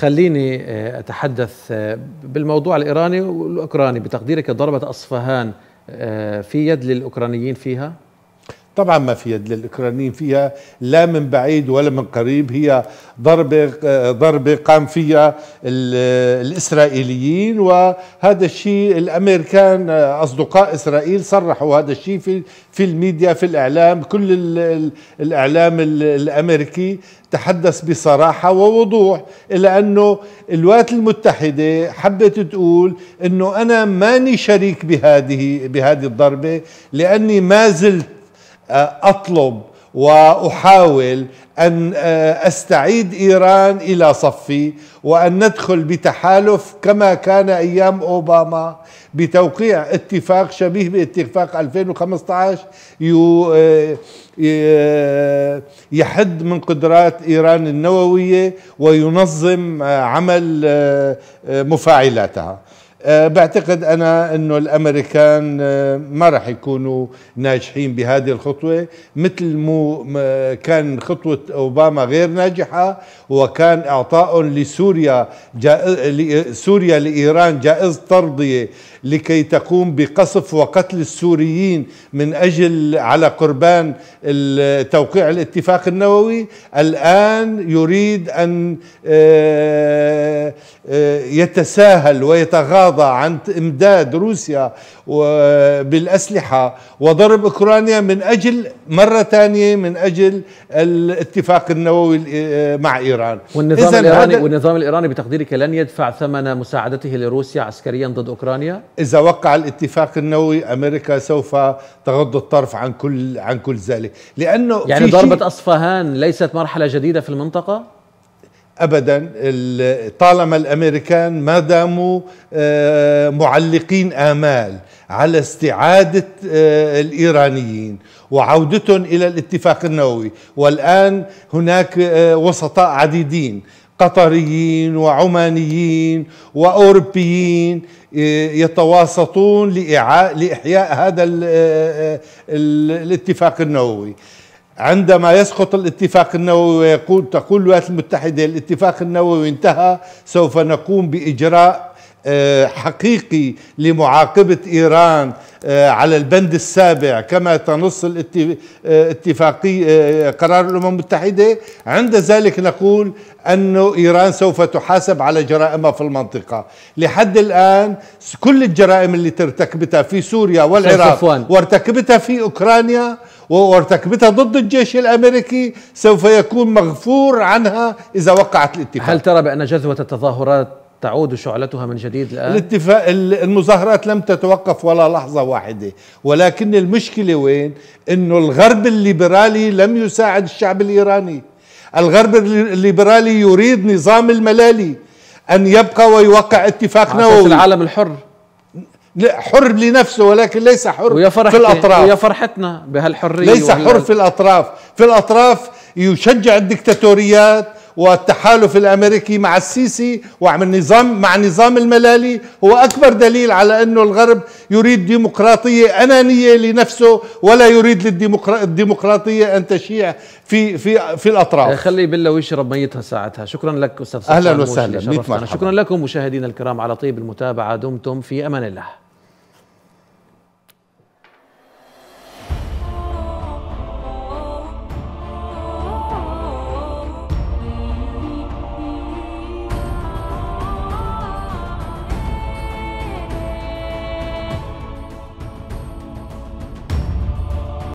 خليني آه، أتحدث آه، بالموضوع الإيراني والأوكراني بتقديرك ضربة أصفهان آه، في يد للأوكرانيين فيها؟ طبعا ما في يد للأوكرانيين فيها لا من بعيد ولا من قريب هي ضربة ضربة قام فيها الإسرائيليين وهذا الشيء الأمريكان أصدقاء إسرائيل صرحوا هذا الشيء في في الميديا في الإعلام كل الإعلام الأمريكي تحدث بصراحة ووضوح إلى أنه الولايات المتحدة حبت تقول أنه أنا ماني شريك بهذه بهذه الضربة لأني ما زلت اطلب واحاول ان آه، استعيد ايران الى صفي وان ندخل بتحالف كما كان ايام اوباما بتوقيع اتفاق شبيه باتفاق 2015 آه، آه، يحد من قدرات ايران النوويه وينظم عمل مفاعلاتها آه، بعتقد انا انه الامريكان آه، ما راح يكونوا ناجحين بهذه الخطوه مثل مو كان خطوه اوباما غير ناجحه وكان اعطائهم لسوريا سوريا لايران جائزه ترضيه لكي تقوم بقصف وقتل السوريين من اجل على قربان توقيع الاتفاق النووي الان يريد ان آه، يتساهل ويتغاضى الرياضة عن إمداد روسيا بالأسلحة وضرب أوكرانيا من أجل مرة ثانية من أجل الاتفاق النووي آه، مع إيران والنظام الإيراني, والنظام الإيراني بتقديرك لن يدفع ثمن مساعدته لروسيا عسكريا ضد أوكرانيا؟ إذا وقع الاتفاق النووي أمريكا سوف تغض الطرف عن كل عن كل ذلك لأنه يعني ضربة أصفهان ليست مرحلة جديدة في المنطقة؟ ابدا طالما الامريكان ما داموا آه، معلقين امال على استعاده آه، الايرانيين وعودتهم الى الاتفاق النووي والان هناك آه، وسطاء عديدين قطريين وعمانيين واوروبيين يتواسطون لاحياء هذا الاتفاق النووي عندما يسقط الاتفاق النووي ويقول تقول الولايات المتحدة الاتفاق النووي انتهى سوف نقوم بإجراء آه، حقيقي لمعاقبة إيران آه، على البند السابع كما تنص الاتفاقية آه، قرار الأمم المتحدة عند ذلك نقول أن إيران سوف تحاسب على جرائمها في المنطقة لحد الآن كل الجرائم اللي ترتكبتها في سوريا والعراق وارتكبتها في أوكرانيا وارتكبتها ضد الجيش الأمريكي سوف يكون مغفور عنها إذا وقعت الاتفاق هل ترى بأن جذوة التظاهرات تعود شعلتها من جديد الآن الاتفاق المظاهرات لم تتوقف ولا لحظة واحدة ولكن المشكلة وين أنه الغرب الليبرالي لم يساعد الشعب الإيراني الغرب الليبرالي يريد نظام الملالي أن يبقى ويوقع اتفاق نووي العالم الحر حر لنفسه ولكن ليس حر ويا في الأطراف ويا فرحتنا بهالحرية ليس حر في الأطراف في الأطراف يشجع الدكتاتوريات والتحالف الامريكي مع السيسي وعمل نظام مع نظام الملالي هو اكبر دليل على انه الغرب يريد ديمقراطيه انانيه لنفسه ولا يريد للديمقراطيه ان تشيع في في في الاطراف إيه، خلي بلا ويشرب ميتها ساعتها شكرا لك استاذ اهلا وسهلا شكرا لكم مشاهدينا الكرام على طيب المتابعه دمتم في امان الله